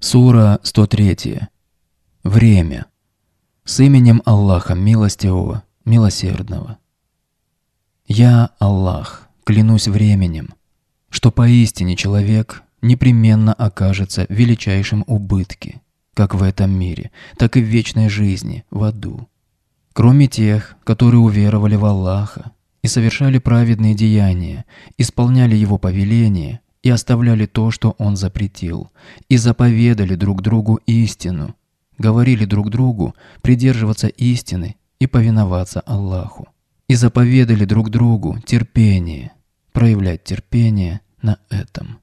Сура 103. Время. С именем Аллаха Милостивого, Милосердного. Я, Аллах, клянусь временем, что поистине человек непременно окажется в величайшем убытке, как в этом мире, так и в вечной жизни, в аду. Кроме тех, которые уверовали в Аллаха и совершали праведные деяния, исполняли его повеления – и оставляли то, что он запретил, и заповедали друг другу истину, говорили друг другу придерживаться истины и повиноваться Аллаху, и заповедали друг другу терпение, проявлять терпение на этом.